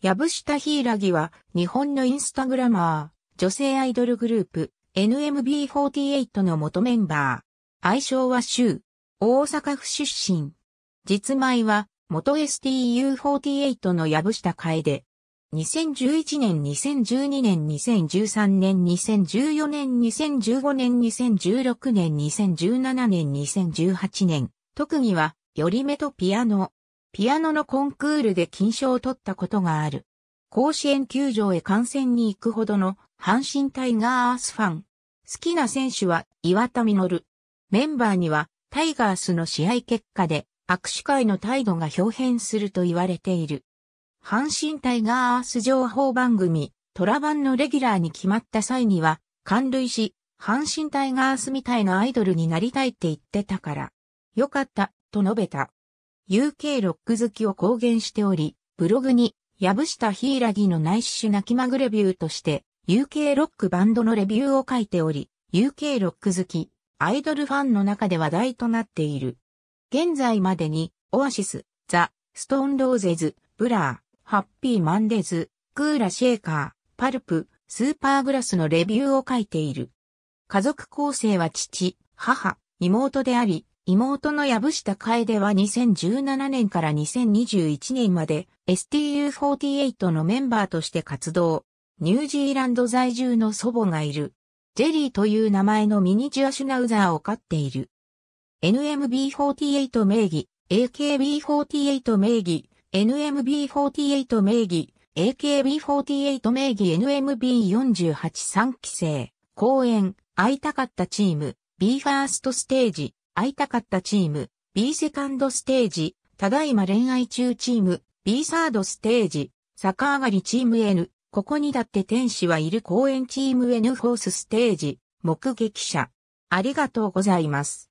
藪下柊は日本のインスタグラマー、女性アイドルグループ NMB48 の元メンバー。愛称は周。大阪府出身。実名は元 STU48 の藪下楓。2011年、2012年、2013年、2014年、2015年、2016年、2017年、2018年。特技は、より目とピアノ。ピアノのコンクールで金賞を取ったことがある。甲子園球場へ観戦に行くほどの阪神タイガースファン。好きな選手は岩田実。メンバーにはタイガースの試合結果で握手会の態度が表変すると言われている。阪神タイガース情報番組、トラバンのレギュラーに決まった際には、感類し、阪神タイガースみたいなアイドルになりたいって言ってたから。よかった、と述べた。UK ロック好きを公言しており、ブログに、藪下ーのナイッシュ泣きまぐレビューとして、UK ロックバンドのレビューを書いており、UK ロック好き、アイドルファンの中で話題となっている。現在までに、オアシス、ザ、ストーンローゼズ、ブラー、ハッピーマンデズ、クーラシェーカー、パルプ、スーパーグラスのレビューを書いている。家族構成は父、母、妹であり、妹の藪下楓は2017年から2021年まで STU48 のメンバーとして活動。ニュージーランド在住の祖母がいる。ジェリーという名前のミニチュアシュナウザーを飼っている。NMB48 名義、AKB48 名義、NMB48 名義、AKB48 名義 NMB483 期生、公演、会いたかったチーム、BE:FIRST ステージ、会いたかったチーム、B セカンドステージ、ただいま恋愛中チーム、B サードステージ、逆上がりチーム N、ここにだって天使はいる公演チーム N フォースステージ、目撃者。ありがとうございます。